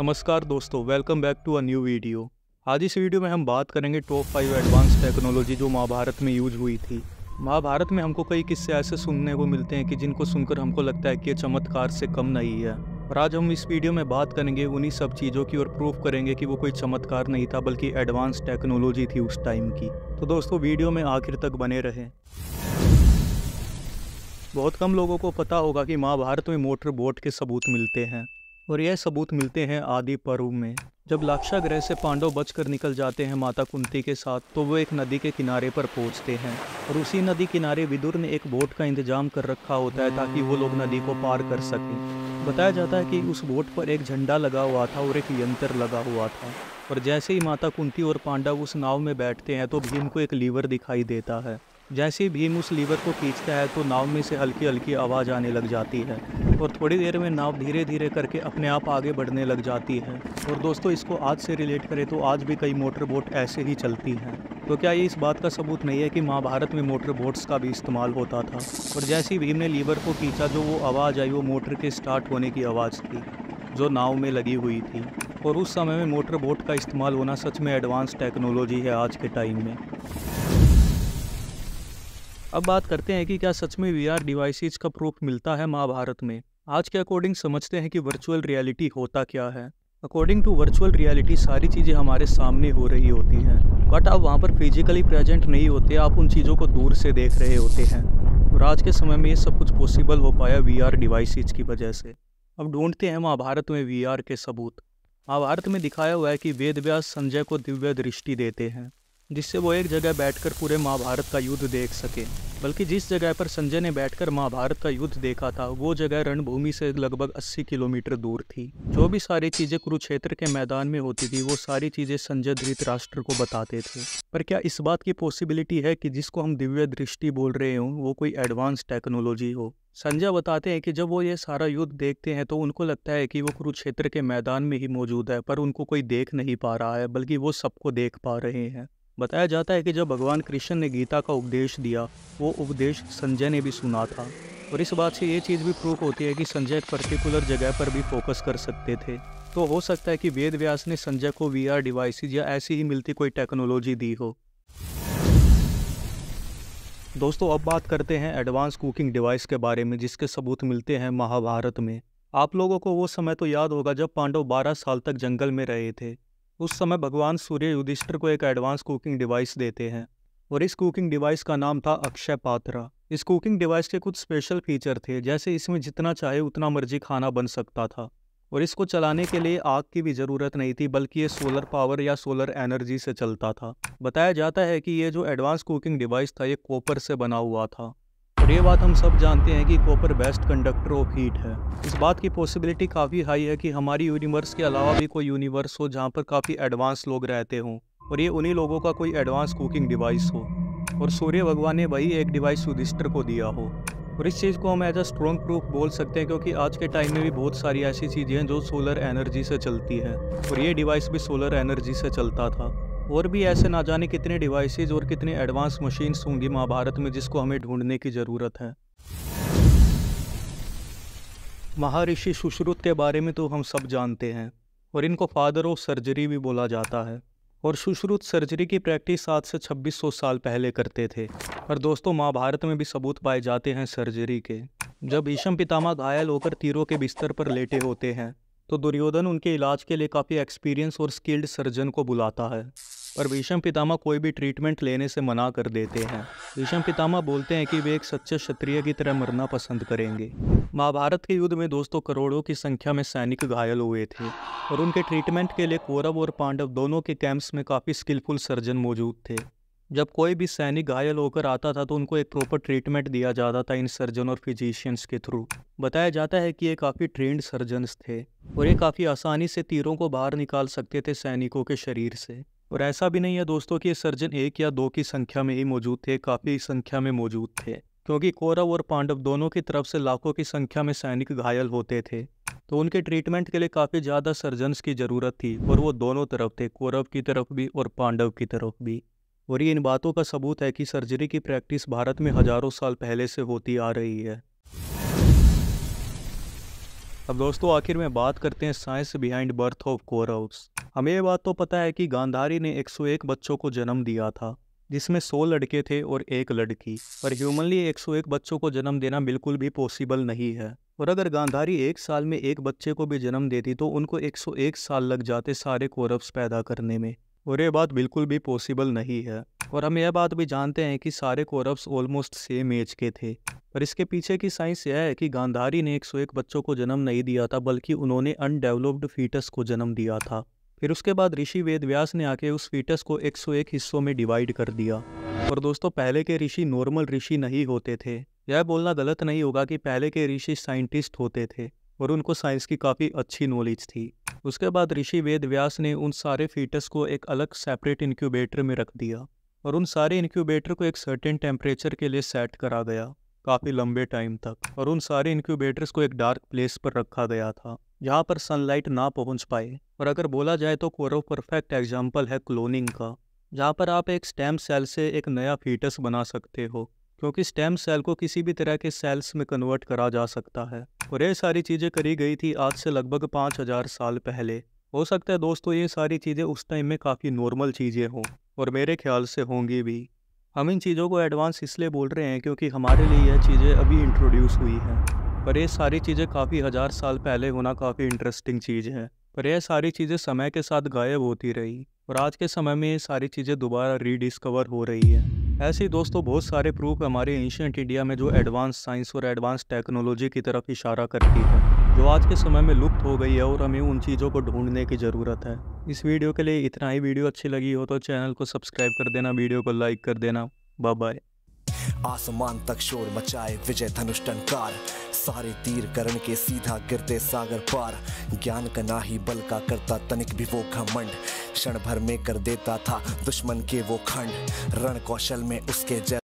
नमस्कार दोस्तों welcome back to a new video आज इस वीडियो में हम बात करेंगे टॉप फाइव एडवांस टेक्नोलॉजी जो महाभारत में यूज हुई थी महाभारत में हमको कई किस्से ऐसे सुनने को मिलते हैं कि जिनको सुनकर हमको लगता है कि ये चमत्कार से कम नहीं है और आज हम इस वीडियो में बात करेंगे उन्हीं सब चीज़ों की और प्रूफ करेंगे कि वो कोई चमत्कार नहीं था बल्कि एडवांस टेक्नोलॉजी थी उस टाइम की तो दोस्तों वीडियो में आखिर तक बने रहे बहुत कम लोगों को पता होगा कि महाभारत में मोटर बोट के सबूत मिलते हैं और यह सबूत मिलते हैं आदि पर्व में जब लाक्षाग्रह से पांडव बचकर निकल जाते हैं माता कुंती के साथ तो वो एक नदी के किनारे पर पहुंचते हैं और उसी नदी किनारे विदुर ने एक बोट का इंतजाम कर रखा होता है ताकि वो लोग नदी को पार कर सकें बताया जाता है कि उस बोट पर एक झंडा लगा हुआ था और एक यंत्र लगा हुआ था और जैसे ही माता कुंती और पांडव उस नाव में बैठते हैं तो भीम को एक लीवर दिखाई देता है जैसे भीम उस लीवर को खींचता है तो नाव में से हल्की हल्की आवाज़ आने लग जाती है और थोड़ी देर में नाव धीरे धीरे करके अपने आप आगे बढ़ने लग जाती है और दोस्तों इसको आज से रिलेट करें तो आज भी कई मोटर बोट ऐसे ही चलती हैं तो क्या ये इस बात का सबूत नहीं है कि महाभारत में मोटर बोट्स का भी इस्तेमाल होता था और जैसे ही भीम ने लीवर को खींचा जो वो आवाज़ आई वो मोटर के स्टार्ट होने की आवाज़ थी जो नाव में लगी हुई थी और उस समय में मोटर बोट का इस्तेमाल होना सच में एडवांस टेक्नोलॉजी है आज के टाइम में अब बात करते हैं कि क्या सच में वी आर का प्रूफ मिलता है महाभारत में आज के अकॉर्डिंग समझते हैं कि वर्चुअल रियलिटी होता क्या है अकॉर्डिंग टू वर्चुअल रियलिटी सारी चीज़ें हमारे सामने हो रही होती हैं बट आप वहाँ पर फिजिकली प्रेजेंट नहीं होते आप उन चीज़ों को दूर से देख रहे होते हैं और आज के समय में ये सब कुछ पॉसिबल हो पाया वी आर की वजह से अब ढूंढते हैं महाभारत में वी आर के सबूत महाभारत में दिखाया हुआ है कि वेद व्यास संजय को दिव्य दृष्टि देते हैं जिससे वो एक जगह बैठकर पूरे महाभारत का युद्ध देख सके बल्कि जिस जगह पर संजय ने बैठकर महाभारत का युद्ध देखा था वो जगह रणभूमि से लगभग 80 किलोमीटर दूर थी जो भी सारी चीज़ें कुरुक्षेत्र के मैदान में होती थी वो सारी चीज़ें संजय राष्ट्र को बताते थे पर क्या इस बात की पॉसिबिलिटी है कि जिसको हम दिव्य दृष्टि बोल रहे हों वो कोई एडवांस टेक्नोलॉजी हो संजय बताते हैं कि जब वो ये सारा युद्ध देखते हैं तो उनको लगता है कि वो कुरुक्षेत्र के मैदान में ही मौजूद है पर उनको कोई देख नहीं पा रहा है बल्कि वो सबको देख पा रहे हैं बताया जाता है कि जब भगवान कृष्ण ने गीता का उपदेश दिया वो उपदेश संजय ने भी सुना था और इस बात से ये चीज़ भी प्रूफ होती है कि संजय एक पर्टिकुलर जगह पर भी फोकस कर सकते थे तो हो सकता है कि वेद व्यास ने संजय को वी आर डिवाइसिस या ऐसी ही मिलती कोई टेक्नोलॉजी दी हो दोस्तों अब बात करते हैं एडवांस कुकिंग डिवाइस के बारे में जिसके सबूत मिलते हैं महाभारत में आप लोगों को वो समय तो याद होगा जब पांडव 12 साल तक जंगल में रहे थे उस समय भगवान सूर्य युधिष्ठिर को एक एडवांस कुकिंग डिवाइस देते हैं और इस कुकिंग डिवाइस का नाम था अक्षय पात्रा इस कुकिंग डिवाइस के कुछ स्पेशल फीचर थे जैसे इसमें जितना चाहे उतना मर्जी खाना बन सकता था और इसको चलाने के लिए आग की भी ज़रूरत नहीं थी बल्कि ये सोलर पावर या सोलर एनर्जी से चलता था बताया जाता है कि ये जो एडवांस कुकिंग डिवाइस था ये कॉपर से बना हुआ था और ये बात हम सब जानते हैं कि copper best conductor of heat है इस बात की पॉसिबिलिटी काफ़ी हाई है कि हमारी यूनिवर्स के अलावा भी कोई यूनिवर्स हो जहाँ पर काफ़ी एडवांस लोग रहते हों और ये उन्हीं लोगों का कोई एडवांस कुकिंग डिवाइस हो और सूर्य भगवान ने वही एक डिवाइस युधिष्ठर को दिया हो और इस चीज़ को हम एज अ स्ट्रॉन्ग प्रूफ बोल सकते हैं क्योंकि आज के टाइम में भी बहुत सारी ऐसी चीज़ें हैं जो सोलर एनर्जी से चलती हैं और ये डिवाइस भी सोलर एनर्जी से चलता था और भी ऐसे ना जाने कितने डिवाइसेज और कितने एडवांस मशीन्स होंगी महाभारत में जिसको हमें ढूंढने की ज़रूरत है महर्षि सुश्रुत के बारे में तो हम सब जानते हैं और इनको फादर ऑफ सर्जरी भी बोला जाता है और सुश्रुत सर्जरी की प्रैक्टिस आज से 2600 साल पहले करते थे और दोस्तों महाभारत में भी सबूत पाए जाते हैं सर्जरी के जब ईशम पितामह घायल होकर तीरों के बिस्तर पर लेटे होते हैं तो दुर्योधन उनके इलाज के लिए काफ़ी एक्सपीरियंस और स्किल्ड सर्जन को बुलाता है और विषम पितामा कोई भी ट्रीटमेंट लेने से मना कर देते हैं विषम पितामा बोलते हैं कि वे एक सच्चे क्षत्रिय की तरह मरना पसंद करेंगे महाभारत के युद्ध में दोस्तों करोड़ों की संख्या में सैनिक घायल हुए थे और उनके ट्रीटमेंट के लिए कौरव और पांडव दोनों के कैंप्स में काफ़ी स्किलफुल सर्जन मौजूद थे जब कोई भी सैनिक घायल होकर आता था तो उनको एक प्रॉपर ट्रीटमेंट दिया जाता था इन सर्जन और फिजिशियंस के थ्रू बताया जाता है कि ये काफ़ी ट्रेंड सर्जन्स थे और ये काफ़ी आसानी से तीरों को बाहर निकाल सकते थे सैनिकों के शरीर से और ऐसा भी नहीं है दोस्तों कि सर्जन एक या दो की संख्या में ही मौजूद थे काफ़ी संख्या में मौजूद थे क्योंकि कौरव और पांडव दोनों की तरफ से लाखों की संख्या में सैनिक घायल होते थे तो उनके ट्रीटमेंट के लिए काफ़ी ज़्यादा सर्जन्स की ज़रूरत थी और वो दोनों तरफ थे कौरव की तरफ भी और पांडव की तरफ भी और ये इन बातों का सबूत है कि सर्जरी की प्रैक्टिस भारत में हज़ारों साल पहले से होती आ रही है अब दोस्तों आखिर में बात करते हैं साइंस बिहाइंड बर्थ ऑफ कोरव हमें ये बात तो पता है कि गांधारी ने 101 बच्चों को जन्म दिया था जिसमें 100 लड़के थे और एक लड़की पर ह्यूमनली 101 बच्चों को जन्म देना बिल्कुल भी पॉसिबल नहीं है और अगर गांधारी एक साल में एक बच्चे को भी जन्म देती तो उनको 101 साल लग जाते सारे कोरब्स पैदा करने में और ये बात बिल्कुल भी पॉसिबल नहीं है और हम यह बात भी जानते हैं कि सारे कौरव्स ऑलमोस्ट सेम एज के थे पर इसके पीछे की साइंस यह है कि गांधारी ने 101 बच्चों को जन्म नहीं दिया था बल्कि उन्होंने अनडेवलप्ड फीटस को जन्म दिया था फिर उसके बाद ऋषि वेद व्यास ने आके उस फीटस को 101 हिस्सों में डिवाइड कर दिया और दोस्तों पहले के ऋषि नॉर्मल ऋषि नहीं होते थे यह बोलना गलत नहीं होगा कि पहले के ऋषि साइंटिस्ट होते थे और उनको साइंस की काफ़ी अच्छी नॉलेज थी उसके बाद ऋषि वेद व्यास ने उन सारे फीटस को एक अलग सेपरेट इनक्यूबेटर में रख दिया और उन सारे इनक्यूबेटर को एक सर्टेन टेम्परेचर के लिए सेट करा गया काफ़ी लंबे टाइम तक और उन सारे इंक्यूबेटर्स को एक डार्क प्लेस पर रखा गया था जहाँ पर सनलाइट ना पहुँच पाए और अगर बोला जाए तो कोरो परफेक्ट एग्जाम्पल है क्लोनिंग का जहाँ पर आप एक स्टेम सेल से एक नया फीटस बना सकते हो क्योंकि स्टेम सेल को किसी भी तरह के सेल्स में कन्वर्ट करा जा सकता है और ये सारी चीज़ें करी गई थी आज से लगभग पाँच हज़ार साल पहले हो सकता है दोस्तों ये सारी चीज़ें उस टाइम में काफ़ी नॉर्मल चीज़ें हों और मेरे ख्याल से होंगी भी हम इन चीज़ों को एडवांस इसलिए बोल रहे हैं क्योंकि हमारे लिए यह चीज़ें अभी इंट्रोड्यूस हुई हैं पर ये सारी चीज़ें काफ़ी हज़ार साल पहले होना काफ़ी इंटरेस्टिंग चीज़ है पर यह सारी चीज़ें समय के साथ गायब होती रही और आज के समय में ये सारी चीज़ें दोबारा रीडिस्कवर हो रही है ऐसे ही दोस्तों बहुत सारे प्रूफ हमारे एंशियंट इंडिया में जो एडवांस साइंस और एडवांस टेक्नोलॉजी की तरफ इशारा करती है जो आज के समय में लुप्त हो गई है और हमें उन चीज़ों को ढूंढने की ज़रूरत है इस वीडियो के लिए इतना ही वीडियो अच्छी लगी हो तो चैनल को सब्सक्राइब कर देना वीडियो को लाइक कर देना बाय बाय आसमान तक शोर मचाए विजय धनुष टनकार सारे तीर करण के सीधा गिरते सागर पार ज्ञान का ना ही बल का करता तनिक भी वो घमंड क्षण भर में कर देता था दुश्मन के वो खंड रण कौशल में उसके जय